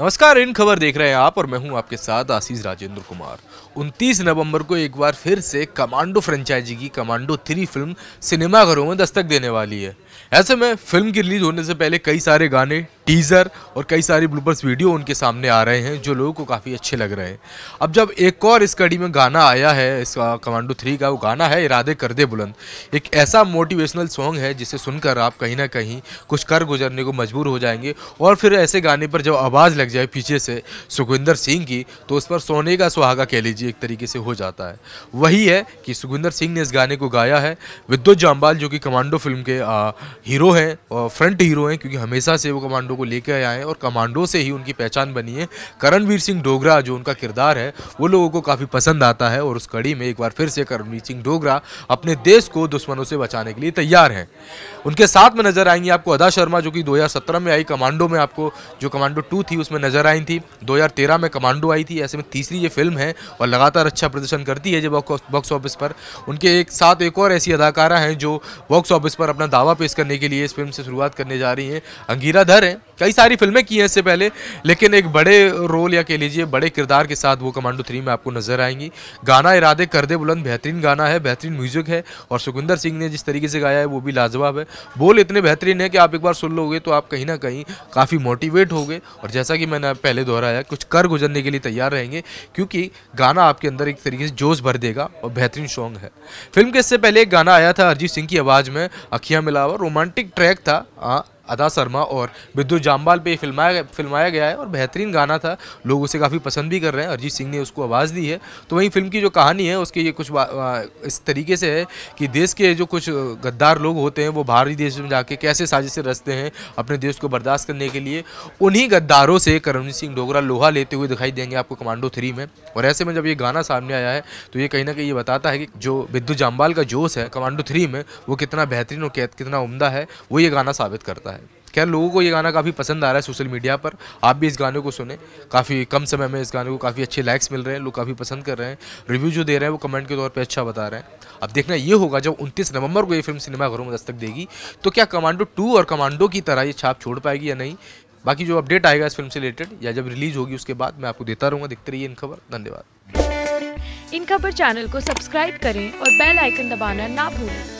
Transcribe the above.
नमस्कार इन खबर देख रहे हैं आप और मैं हूं आपके साथ आशीष राजेंद्र कुमार 29 नवंबर को एक बार फिर से कमांडो फ्रेंचाइजी की कमांडो थ्री फिल्म सिनेमाघरों में दस्तक देने वाली है ऐसे में फिल्म की रिलीज होने से पहले कई सारे गाने टीज़र और कई सारी ब्लूबर्स वीडियो उनके सामने आ रहे हैं जो लोगों को काफ़ी अच्छे लग रहे हैं अब जब एक और इस कड़ी में गाना आया है इसका कमांडो थ्री का वो गाना है इरादे कर दे बुलंद एक ऐसा मोटिवेशनल सॉन्ग है जिसे सुनकर आप कहीं ना कहीं कुछ कर गुजरने को मजबूर हो जाएंगे और फिर ऐसे गाने पर जब आवाज़ लग जाए पीछे से सुखविंदर सिंह की तो उस पर सोने का सुहागा कह लीजिए एक तरीके से हो जाता है वही है कि सुखविंदर सिंह ने इस गाने को गाया है विद्युत जाम्बाल जो कि कमांडो फिल्म के हीरो हैं और फ्रंट हीरो हैं क्योंकि हमेशा से वो कमांडो को लेकर आए और कमांडो से ही उनकी पहचान बनी है करणवीर सिंह डोगरा जो उनका किरदार है वो लोगों को काफ़ी पसंद आता है और उस कड़ी में एक बार फिर से करणवीर सिंह डोगरा अपने देश को दुश्मनों से बचाने के लिए तैयार हैं उनके साथ में नजर आएंगी आपको अदा शर्मा जो कि दो में आई कमांडो में आपको जो कमांडो टू थी उसमें नजर आई थी दो में कमांडो आई थी ऐसे में तीसरी ये फिल्म है और लगातार अच्छा प्रदर्शन करती है जब बॉक्स ऑफिस पर उनके एक साथ एक और ऐसी अदाकारा हैं जो बॉक्स ऑफिस पर अपना दावा पेश करने के लिए इस फिल्म से शुरुआत करने जा रही हैं अंगीरा धर हैं कई सारी फिल्में की हैं इससे पहले लेकिन एक बड़े रोल या कह लीजिए बड़े किरदार के साथ वो कमांडो थ्री में आपको नजर आएंगी गाना इरादे कर दे बुलंद बेहतरीन गाना है बेहतरीन म्यूजिक है और सुखविंदर सिंह ने जिस तरीके से गाया है वो भी लाजवाब है बोल इतने बेहतरीन है कि आप एक बार सुन लोगे तो आप कहीं ना कहीं काफ़ी मोटिवेट हो और जैसा कि मैंने पहले दोहराया कुछ कर गुजरने के लिए तैयार रहेंगे क्योंकि गाना आपके अंदर एक तरीके से जोश भर देगा और बेहतरीन सॉन्ग है फिल्म के इससे पहले एक गाना आया था अरिजीत सिंह की आवाज़ में अखियाँ मिलावा रोमांटिक ट्रैक था हाँ, अदा शर्मा और विद्युत जामवाल पे फिल्माया फिल्माया गया है और बेहतरीन गाना था लोग उसे काफ़ी पसंद भी कर रहे हैं अरिजीत सिंह ने उसको आवाज़ दी है तो वहीं फिल्म की जो कहानी है उसके ये कुछ इस तरीके से है कि देश के जो कुछ गद्दार लोग होते हैं वो बाहरी देश में जाके कैसे साजिशें रचते हैं अपने देश को बर्दाश्त करने के लिए उन्हीं गद्दारों से करणवीर सिंह डोगरा लोहा लेते हुए दिखाई देंगे आपको कमांडो थ्री में और ऐसे में जब ये गाना सामने आया है तो ये कहीं ना कहीं ये बताता है कि जो विद्युत जामवाल का जोश है कमांडो थ्री में वो कितना बेहतरीन और कितना उमदा है वो ये गाना साबित करता है खैर लोगों को ये गाना काफ़ी पसंद आ रहा है सोशल मीडिया पर आप भी इस गाने को सुने काफ़ी कम समय में इस गाने को काफ़ी अच्छे लाइक्स मिल रहे हैं लोग काफ़ी पसंद कर रहे हैं रिव्यू जो दे रहे हैं वो कमेंट के तौर पर अच्छा बता रहे हैं अब देखना ये होगा जब उनतीस नवंबर को ये फिल्म सिनेमा घरों में दस्तक देगी तो क्या कमांडो टू और कमांडो की तरह ये छाप छोड़ पाएगी या नहीं बाकी जो अपडेट आएगा इस फिल्म से रिलेटेड या जब रिलीज होगी उसके बाद मैं आपको देता रहूंगा देखते रहिए इन खबर धन्यवाद इन खबर चैनल को सब्सक्राइब करें और बेल आइकन दबाना ना भूलें